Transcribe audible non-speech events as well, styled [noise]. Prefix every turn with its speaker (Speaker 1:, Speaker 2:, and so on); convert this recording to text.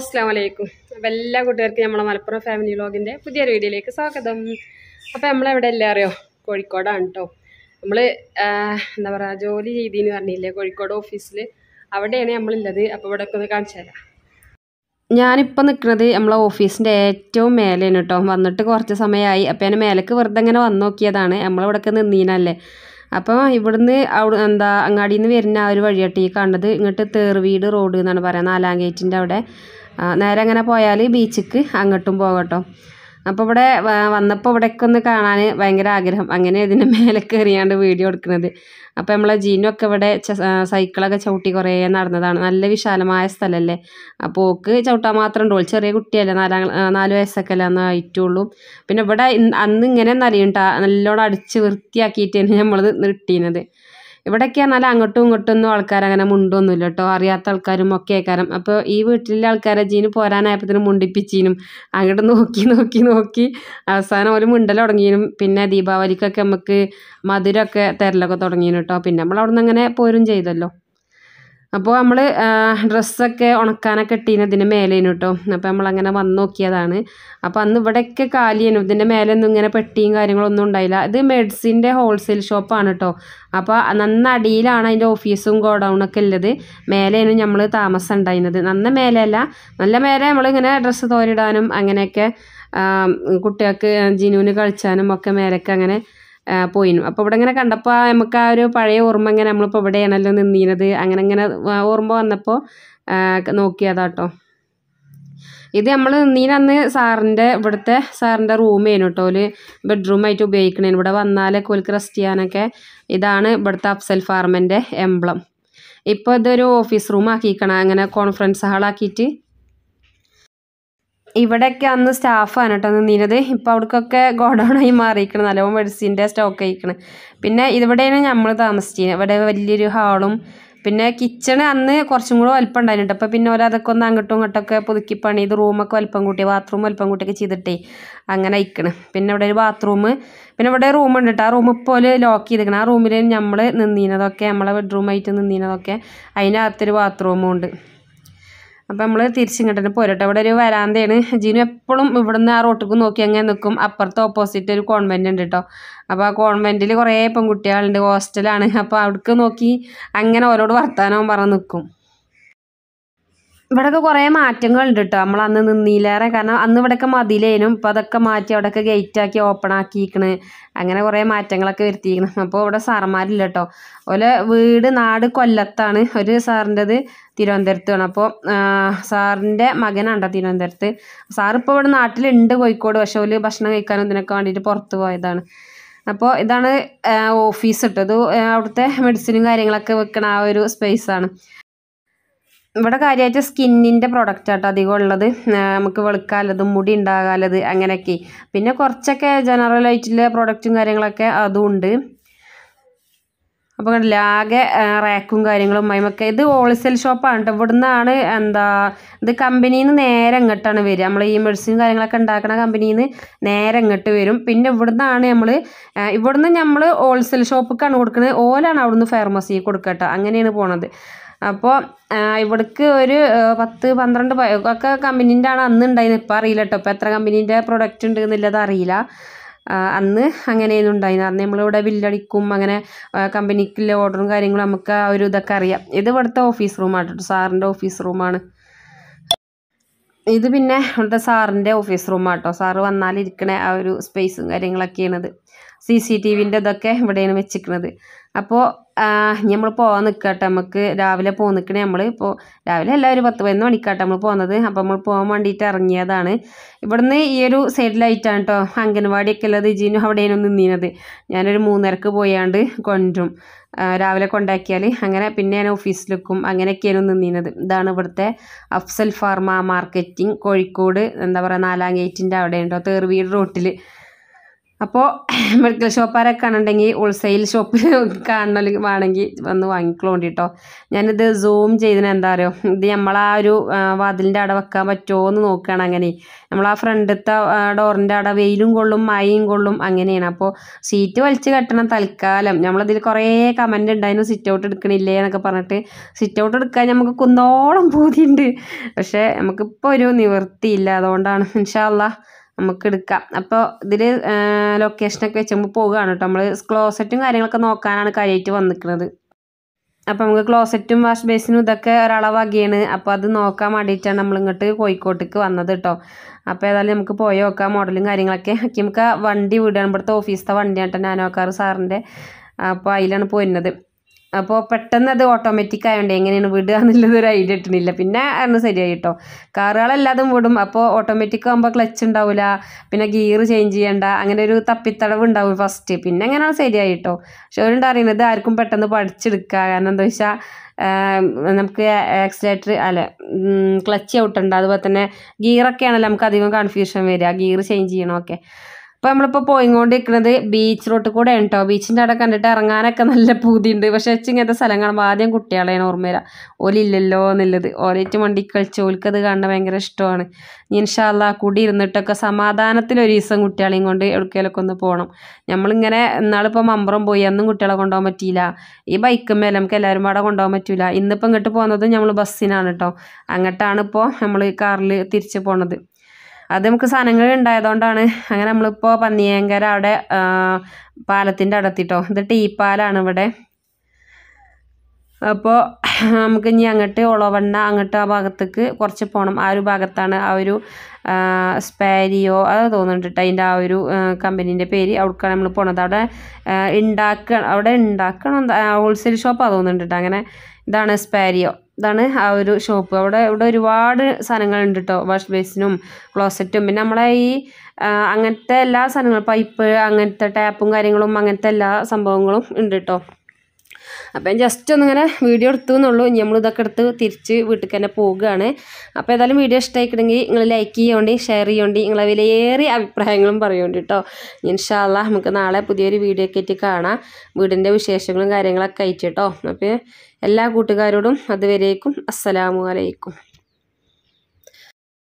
Speaker 1: അസ്സാം വലൈക്കും അപ്പോൾ എല്ലാ കൂട്ടുകാർക്കും നമ്മളെ മലപ്പുറം ഫാമിലി വ്ളോഗിൻ്റെ പുതിയൊരു വീഡിയോയിലേക്ക് സ്വാഗതം അപ്പോൾ നമ്മളെവിടെ അല്ലേ അറിയോ കോഴിക്കോടാണ് കേട്ടോ നമ്മൾ എന്താ പറയുക ജോലി ചെയ്തീന്ന് പറഞ്ഞില്ലേ കോഴിക്കോട് ഓഫീസിൽ അവിടെയാണ് നമ്മളുള്ളത് അപ്പോൾ ഇവിടെ ഒക്കെ ഒന്ന് കാണിച്ചു തരാം ഞാനിപ്പോൾ നിൽക്കുന്നത് നമ്മളെ ഓഫീസിൻ്റെ ഏറ്റവും മേലെയാണ് കേട്ടോ വന്നിട്ട് കുറച്ച് സമയമായി അപ്പോൾ ഞാൻ മേലേക്ക് വെറുതെ ഇങ്ങനെ വന്നു നോക്കിയതാണ് നമ്മളിവിടെയൊക്കെ നിന്നീനല്ലേ അപ്പോൾ ഇവിടുന്ന് അവിടെ എന്താ അങ്ങാടിയിൽ നിന്ന് വരുന്ന ആ ഒരു ഈ കണ്ടത് ഇങ്ങോട്ട് തേർവീട് റോഡ് എന്നാണ് പറയുക നാലാം ഗേറ്റിൻ്റെ അവിടെ നേരെ അങ്ങനെ പോയാൽ ബീച്ചിക്ക് അങ്ങോട്ടും പോകട്ടോ അപ്പോൾ ഇവിടെ വന്നപ്പോൾ ഇവിടെയൊക്കെ ഒന്ന് കാണാൻ ഭയങ്കര ആഗ്രഹം അങ്ങനെ ഇതിൻ്റെ മേലെ കയറിയാണ്ട് വീഡിയോ എടുക്കുന്നത് അപ്പോൾ നമ്മളെ ഒക്കെ ഇവിടെ സൈക്കിളൊക്കെ ചവിട്ടി കുറേ നടന്നതാണ് നല്ല വിശാലമായ സ്ഥലമല്ലേ അപ്പോൾ ഓക്ക് ചവിട്ടാൻ മാത്രം ഉണ്ടോ ചെറിയ കുട്ടിയല്ലേ നാലാം നാല് വയസ്സൊക്കെ അല്ലേ എന്നാൽ ആയിട്ടുള്ളൂ പിന്നെ ഇവിടെ അന്ന് ഇങ്ങനെ എന്നറിയും നല്ലോണം അടിച്ച് വൃത്തിയാക്കിയിട്ടാണ് നമ്മളത് നിർത്തിയത് ഇവിടെയൊക്കെ നല്ല അങ്ങോട്ടും ഇങ്ങോട്ടും ഒന്നും ആൾക്കാർ അങ്ങനെ മുണ്ടൊന്നുമില്ല കേട്ടോ അറിയാത്ത ആൾക്കാരും ഒക്കെ ആക്കാരം അപ്പോൾ ഈ വീട്ടിലെ ആൾക്കാരെ ജീന് പോരാനായപ്പോഴത്തേനും മുണ്ടിപ്പിച്ചീനും അങ്ങോട്ട് നോക്കി നോക്കി നോക്കി അവസാനം ഒരു മുണ്ടൽ തുടങ്ങിയും പിന്നെ ദീപാവലിക്കൊക്കെ നമുക്ക് മധുരമൊക്കെ തരലൊക്കെ തുടങ്ങിയിരുന്നു കേട്ടോ പിന്നെ നമ്മൾ അവിടെ നിന്ന് അങ്ങനെ പോരും ചെയ്തല്ലോ അപ്പോൾ നമ്മൾ ഡ്രസ്സൊക്കെ ഉണക്കാനൊക്കെ ഇട്ടീന് ഇതിൻ്റെ മേലേനു കേട്ടോ അപ്പോൾ നമ്മളങ്ങനെ വന്ന് നോക്കിയതാണ് അപ്പോൾ അന്ന് ഇവിടെയൊക്കെ കാലിയേനു ഇതിൻ്റെ മേലൊന്നും ഇങ്ങനെ പെട്ടിയും കാര്യങ്ങളൊന്നും ഉണ്ടായില്ല ഇത് മെഡിസിൻ്റെ ഹോൾസെയിൽ ഷോപ്പാണ് കേട്ടോ അപ്പോൾ നന്ന അടിയിലാണ് അതിൻ്റെ ഓഫീസും ഗോഡൗണൊക്കെ ഉള്ളത് മേലേനു നമ്മൾ താമസം ഉണ്ടായിരുന്നത് നന്ന മേലെയല്ല നല്ല മേലെ നമ്മളിങ്ങനെ ഡ്രസ്സ് തോരിടാനും അങ്ങനെയൊക്കെ കുട്ടികൾക്ക് ജിനുവിന് കളിച്ചാനും ഒക്കെ മേലൊക്കെ അങ്ങനെ പോയിരുന്നു അപ്പോൾ ഇവിടെ ഇങ്ങനെ കണ്ടപ്പോൾ നമുക്ക് ആ ഒരു പഴയ ഓർമ്മ ഇങ്ങനെ നമ്മളിപ്പോൾ എവിടെയാണല്ലോ നിന്നിരുന്നത് അങ്ങനെ ഇങ്ങനെ ഓർമ്മ വന്നപ്പോൾ നോക്കിയതാട്ടോ ഇത് നമ്മൾ നിന്നീനന്ന് സാറിൻ്റെ ഇവിടുത്തെ സാറിൻ്റെ ആയിരുന്നു കേട്ടോ ഒരു ബെഡ്റൂമായിട്ട് ഉപയോഗിക്കണേനു ഇവിടെ വന്നാലേ കോൽക്ക് റെസ്റ്റ് ചെയ്യാനൊക്കെ ഇതാണ് ഇവിടുത്തെ അഫ്സൽ ഫാർമിൻ്റെ എംബ്ലം ഇപ്പോൾ ഇതൊരു ഓഫീസ് റൂം ആക്കിക്കണം അങ്ങനെ കോൺഫറൻസ് ഹാളാക്കിയിട്ട് ഇവിടെയൊക്കെ അന്ന് സ്റ്റാഫാണ് കേട്ടോ നിന്നത് ഇപ്പോൾ അവിടേക്കൊക്കെ ഗോഡൗണായി മാറിയിരിക്കണം നല്ലോണം മെഡിസിൻ്റെ സ്റ്റോക്ക് ആയിരിക്കണം പിന്നെ ഇവിടെയാണ് നമ്മൾ താമസിച്ചിരുന്നത് ഇവിടെ വലിയൊരു ഹാളും പിന്നെ കിച്ചണ് അന്ന് കുറച്ചും കൂടെ വലിപ്പം ഉണ്ടായിരുന്നു അപ്പോൾ പിന്നെ ഓരോ അതൊക്കെ ഒന്ന് അങ്ങോട്ടും ഇങ്ങോട്ടൊക്കെ പുതുക്കി ഇത് റൂമൊക്കെ വലിപ്പം കൂട്ടി ബാത്റൂം വലിപ്പം കൂട്ടിയൊക്കെ ചെയ്തിട്ടേ അങ്ങനെ അയക്കണം പിന്നെ ഇവിടെ ഒരു ബാത്റൂം പിന്നെ ഇവിടെ റൂം ഉണ്ട് കേട്ടോ ആ റൂം ഇപ്പോൾ ലോക്ക് ചെയ്തിരിക്കണം ആ റൂമിൽ നമ്മൾ നിന്നിരുന്നതൊക്കെ നമ്മളെ ബെഡ്റൂമായിട്ട് നിന്നിരുന്നതൊക്കെ അതിനകത്തൊരു ബാത്റൂമും ഉണ്ട് അപ്പം നമ്മൾ തിരിച്ചിങ്ങോട്ട് തന്നെ പോരട്ടെ ഇവിടെ ഒരു വരാന്തയാണ് ജീനു എപ്പോഴും ഇവിടുന്ന് ആ റോട്ടിക്ക് നോക്കി അങ്ങനെ നിൽക്കും അപ്പുറത്തെ ഓപ്പോസിറ്റ് ഒരു കോൺവെൻ്റ് ഉണ്ട് കേട്ടോ അപ്പോൾ ആ കോൺവെൻറ്റിൽ കുറേ പെൺകുട്ടികളുണ്ട് ഹോസ്റ്റലാണ് അപ്പോൾ അവിടേക്ക് നോക്കി അങ്ങനെ ഓരോട് വർത്തമാനവും പറഞ്ഞ് നിൽക്കും ഇവിടെയൊക്കെ കുറേ ഉണ്ട് കേട്ടോ നമ്മൾ അന്ന് നിന്നില്ലേറെ കാരണം അന്ന് ഇവിടെയൊക്കെ മതിലേനും ഇപ്പം അതൊക്കെ മാറ്റി അവിടെയൊക്കെ ഗേറ്റാക്കി ഓപ്പൺ ആക്കിയിരിക്കണ് അങ്ങനെ കുറേ മാറ്റങ്ങളൊക്കെ വരുത്തിയിരിക്കണം അപ്പോൾ ഇവിടെ സാറന്മാരില്ല കേട്ടോ അതുപോലെ വീട് നാട് കൊല്ലത്താണ് ഒരു സാറിൻ്റെത് തിരുവനന്തപുരത്താണ് അപ്പോൾ സാറിൻ്റെ മകനാണ്ടോ തിരുവനന്തപുരത്ത് സാറിപ്പോൾ ഇവിടെ നാട്ടിലുണ്ട് കോഴിക്കോട് പക്ഷെ ഒരു ഭക്ഷണം കഴിക്കാനും ഇതിനൊക്കെ വേണ്ടിയിട്ട് പുറത്ത് പോയതാണ് അപ്പോൾ ഇതാണ് ഓഫീസ് ഇട്ടത് അവിടുത്തെ മെഡിസിനും കാര്യങ്ങളൊക്കെ വെക്കണ ആ ഒരു സ്പേസാണ് ഇവിടെ കാര്യമായിട്ട് സ്കിന്നിൻ്റെ പ്രൊഡക്റ്റ് ആട്ടോ അധികം ഉള്ളത് നമുക്ക് വെളുക്കാലത് മുടി ഉണ്ടാകാലത് അങ്ങനെയൊക്കെ പിന്നെ കുറച്ചൊക്കെ ജനറൽ ആയിട്ടുള്ള പ്രൊഡക്റ്റും കാര്യങ്ങളൊക്കെ അതുമുണ്ട് അപ്പോൾ കണ്ടില്ല ആകെ റാക്കും കാര്യങ്ങളും മൈമൊക്കെ ഇത് ഹോൾസെയിൽ ഷോപ്പാണ് കേട്ടോ ഇവിടുന്നാണ് എന്താ ഇത് കമ്പനിയിൽ നിന്ന് നേരെ ഇങ്ങോട്ടാണ് വരിക നമ്മൾ ഈ മെഡിസിനും കാര്യങ്ങളൊക്കെ ഉണ്ടാക്കുന്ന കമ്പനിയിൽ നിന്ന് നേരെ ഇങ്ങോട്ട് വരും പിന്നെ ഇവിടുന്നാണ് നമ്മൾ ഇവിടുന്ന് നമ്മൾ ഹോൾസെയിൽ ഷോപ്പിലേക്കാണ് കൊടുക്കുന്നത് ഓലാണ് അവിടുന്ന് ഫാർമസിയിൽ കൊടുക്കട്ടോ അങ്ങനെയാണ് പോണത് അപ്പോൾ ഇവിടേക്ക് ഒരു പത്ത് പന്ത്രണ്ട് ഒക്കെ കമ്പനീൻ്റെ ആണ് അന്ന് ഉണ്ടായിരുന്നത് ഇപ്പോൾ അറിയില്ല കേട്ടോ ഇപ്പോൾ എത്ര കമ്പനീൻ്റെ പ്രൊഡക്റ്റ് ഉണ്ട് എന്നുള്ളത് അറിയില്ല അന്ന് അങ്ങനെയൊന്നും ഉണ്ടായിരുന്നു അന്ന് നമ്മളിവിടെ ബില്ലടിക്കും അങ്ങനെ കമ്പനിക്കുള്ള ഓർഡറും കാര്യങ്ങളും നമുക്ക് ആ ഒരു ഇതൊക്കെ അറിയാം ഇത് ഇവിടുത്തെ ഓഫീസ് റൂമാണ് കേട്ടോ സാറിൻ്റെ ഓഫീസ് റൂമാണ് ഇത് പിന്നെ ഇവിടുത്തെ സാറിൻ്റെ ഓഫീസ് റൂമാണ് കേട്ടോ സാറ് വന്നാലിരിക്കണേ ആ ഒരു സ്പേസും കാര്യങ്ങളൊക്കെയാണിത് സി സി ടി വിൻ്റെ ഇതൊക്കെ ഇവിടെയാണ് വെച്ചിരിക്കുന്നത് അപ്പോൾ നമ്മൾ പോകാൻ നിൽക്കട്ടെ നമുക്ക് രാവിലെ പോകാൻ നിൽക്കണേ നമ്മൾ ഇപ്പോൾ രാവിലെ എല്ലാവരും ഒരു പത്ത് പതിനൊന്ന് മണിക്കാട്ടെ നമ്മൾ പോകുന്നത് അപ്പോൾ നമ്മൾ പോകാൻ വേണ്ടിയിട്ട് ഇറങ്ങിയതാണ് ഇവിടുന്ന് ഈ ഒരു സൈഡിലായിട്ടാണ് കേട്ടോ അംഗൻവാടിയൊക്കെ ഉള്ളത് ജീനു അവിടെയാണ് നിന്നീനത് ഞാനൊരു മൂന്നരക്ക് പോയാണ്ട് കൊണ്ടും രാവിലെ കൊണ്ടാക്കിയാൽ അങ്ങനെ പിന്നെ ഞാൻ ഓഫീസിലേക്കും അങ്ങനെയൊക്കെയാണ് നിന്നീനത് ഇതാണ് ഇവിടുത്തെ അഫ്സൽ ഫാർമ മാർക്കറ്റിംഗ് കോഴിക്കോട് എന്താ പറയുക നാലാം ഗേറ്റിൻ്റെ അവിടെ ഉണ്ടോ തേർവീട് റോട്ടിൽ അപ്പോൾ [laughs] മെഡിക്കൽ ഷോപ്പുകാരൊക്കെ ആണെന്നുണ്ടെങ്കിൽ ഹോൾസെയിൽ ഷോപ്പിൽ കാണണമെങ്കിൽ വേണമെങ്കിൽ വന്ന് വാങ്ങിക്കോണ്ടി കേട്ടോ ഞാനിത് സൂം ചെയ്തിന് എന്താ പറയുക ഇത് നമ്മളാ ഒരു വാതിലിൻ്റെ അവിടെ വെക്കാൻ പറ്റുമോ എന്ന് നോക്കുകയാണ് അങ്ങനെ നമ്മൾ ആ ഫ്രണ്ടത്തെ ഡോറിൻ്റെ അവിടെ വെയിലും കൊള്ളും മഴയും കൊള്ളും അങ്ങനെയാണ് അപ്പോൾ സീറ്റ് വലിച്ച് കെട്ടണം തൽക്കാലം നമ്മളതിൽ കുറേ കമൻ്റ് ഉണ്ടായിരുന്നു സിറ്റ് ഔട്ട് എടുക്കണില്ലേ എന്നൊക്കെ പറഞ്ഞിട്ട് സിറ്റ് ഔട്ട് എടുക്കാൻ നമുക്ക് കുന്നോളം പൂതിയുണ്ട് പക്ഷേ നമുക്കിപ്പോൾ ഒരു നിവൃത്തിയില്ല അതുകൊണ്ടാണ് ഇൻഷാല്ലാ നമുക്ക് എടുക്കാം അപ്പോൾ ഇതിൽ ലൊക്കേഷനൊക്കെ വെച്ച് നമ്മൾ പോവുകയാണ് കേട്ടോ നമ്മൾ ക്ലോസറ്റും കാര്യങ്ങളൊക്കെ നോക്കാനാണ് കഴിയായിട്ട് വന്നിരിക്കുന്നത് അപ്പോൾ നമുക്ക് ക്ലോസറ്റും വാഷ് ബേസിനും ഇതൊക്കെ ഒരളവാകിയാണ് അപ്പോൾ അത് നോക്കാൻ വേണ്ടിയിട്ടാണ് നമ്മൾ ഇങ്ങോട്ട് കോഴിക്കോട്ടേക്ക് വന്നത് കേട്ടോ അപ്പോൾ ഏതായാലും നമുക്ക് പോയി നോക്കാം മോഡലും കാര്യങ്ങളൊക്കെ നമുക്ക് വണ്ടി വിടുകയാണ് ഇവിടുത്തെ ഓഫീസിലത്തെ വണ്ടിയാണ് കേട്ടോ നാനോക്കാർ സാറിൻ്റെ അപ്പോൾ അതിലാണ് പോരുന്നത് അപ്പോൾ പെട്ടെന്ന് അത് ഓട്ടോമാറ്റിക് ആയതുകൊണ്ട് എങ്ങനെയാണ് വിടുക എന്നുള്ളത് ഒരു ഐഡിയ കിട്ടുന്നില്ല പിന്നെ അന്ന് ശരിയായി കേട്ടോ കാറുകളെല്ലാതും വിടും അപ്പോൾ ഓട്ടോമാറ്റിക് ആകുമ്പോൾ ക്ലച്ച് ഉണ്ടാവില്ല പിന്നെ ഗിയർ ചേഞ്ച് ചെയ്യണ്ട അങ്ങനെ ഒരു തപ്പിത്തടവ് ഉണ്ടാവും ഫസ്റ്റ് പിന്നെ അങ്ങനെയാണ് ശരിയായി കേട്ടോ പക്ഷെ അവരുണ്ട് അറിയുന്നത് ആർക്കും പെട്ടെന്ന് പഠിച്ചെടുക്കുക കാരണം എന്താ വെച്ചാൽ നമുക്ക് ആക്സിലേറ്റർ അല്ല ക്ലച്ച് ഔട്ടുണ്ട് അതുപോലെ തന്നെ ഗിയറൊക്കെയാണല്ലോ നമുക്ക് അധികം കൺഫ്യൂഷൻ വരിക ഗിയർ ചേഞ്ച് ചെയ്യണമൊക്കെ അപ്പോൾ നമ്മളിപ്പോൾ പോയിക്കൊണ്ട് നിൽക്കുന്നത് ബീച്ച് കൂടെ ഉണ്ടോ ബീച്ചിൻ്റെ അവിടെ കണ്ടിട്ട് ഇറങ്ങാനൊക്കെ നല്ല പൂതിയുണ്ട് പക്ഷേ ഇങ്ങനത്തെ സ്ഥലം ആദ്യം കുട്ടികളെയാണ് ഓർമ്മ വരാം ഓലില്ലല്ലോ എന്നുള്ളത് ഓലേറ്റ് വണ്ടി കളിച്ച് ഓൽക്കത് കാണാൻ ഭയങ്കര ഇഷ്ടമാണ് ഇൻഷാല്ല കൂടി ഇരുന്നിട്ടൊക്കെ സമാധാനത്തിൽ ഒരു ദിവസം കുട്ടികളെയും കൊണ്ട് എവിടേക്കെങ്കിലൊക്കെ ഒന്ന് പോകണം നമ്മളിങ്ങനെ എന്നാളിപ്പോൾ മമ്പറം പോയി അന്നും കുട്ടികളെ കൊണ്ടുപോകാൻ പറ്റിയില്ല ഈ ബൈക്കും മേലെ നമുക്ക് എല്ലാവരും പാടെ കൊണ്ടുപോകാൻ പറ്റില്ല ഇന്നിപ്പോൾ ഇങ്ങോട്ട് പോകുന്നത് നമ്മൾ ബസ്സിനാണ് കേട്ടോ അങ്ങോട്ടാണ് ഇപ്പോൾ നമ്മൾ കാറിൽ തിരിച്ച് പോണത് അത് നമുക്ക് സാധനങ്ങൾ ഉണ്ടായതുകൊണ്ടാണ് അങ്ങനെ നമ്മളിപ്പോൾ പന്നിയേങ്കര അവിടെ പാലത്തിൻ്റെ അടുത്തിട്ടോ ഇത് ടീപ്പാലാണ് ഇവിടെ അപ്പോൾ നമുക്ക് ഇനി അങ്ങോട്ട് ഒളവണ്ണ അങ്ങോട്ട് ആ ഭാഗത്തേക്ക് കുറച്ച് പോകണം ആ ഒരു ഭാഗത്താണ് ആ ഒരു സ്പാരിയോ അത് തോന്നുന്നുണ്ട് അതിൻ്റെ ആ ഒരു കമ്പനീൻ്റെ പേര് അവിടേക്കാണ് നമ്മൾ പോണത് അവിടെ ഉണ്ടാക്കണം അവിടെ ഉണ്ടാക്കണം ഹോൾസെയിൽ ഷോപ്പാണ് തോന്നുന്നുണ്ട് അങ്ങനെ ഇതാണ് സ്പാരിയോ ഇതാണ് ആ ഒരു ഷോപ്പ് അവിടെ ഇവിടെ ഒരുപാട് സാധനങ്ങളുണ്ട് കേട്ടോ വാഷ് ബേസിനും ക്ലോസറ്റും പിന്നെ നമ്മളെ ഈ അങ്ങനത്തെ എല്ലാ സാധനങ്ങളും പൈപ്പ് അങ്ങനത്തെ ടാപ്പും കാര്യങ്ങളും അങ്ങനത്തെ എല്ലാ സംഭവങ്ങളും ഉണ്ട് കേട്ടോ അപ്പം ജസ്റ്റ് ഒന്നിങ്ങനെ വീഡിയോ എടുത്തു എന്നുള്ളൂ ഇനി നമ്മളിതൊക്കെ എടുത്ത് തിരിച്ച് വീട്ടിൽ തന്നെ പോവുകയാണ് അപ്പോൾ ഏതായാലും വീഡിയോ ഇഷ്ടമായിക്കിട്ടെങ്കിൽ നിങ്ങൾ ലൈക്ക് ചെയ്യേണ്ടി ഷെയർ ചെയ്യേണ്ടി നിങ്ങളെ വിലയേറിയ അഭിപ്രായങ്ങളും പറയോണ്ടി കേട്ടോ ഇൻഷാല്ല നമുക്ക് നാളെ പുതിയൊരു വീഡിയോ ഒക്കെ ആയിട്ട് കാണാം വീടിൻ്റെ വിശേഷങ്ങളും കാര്യങ്ങളൊക്കെ അയച്ചു കേട്ടോ അപ്പോൾ എല്ലാ കൂട്ടുകാരോടും അതുവരേക്കും അസ്സലാമു അലൈക്കും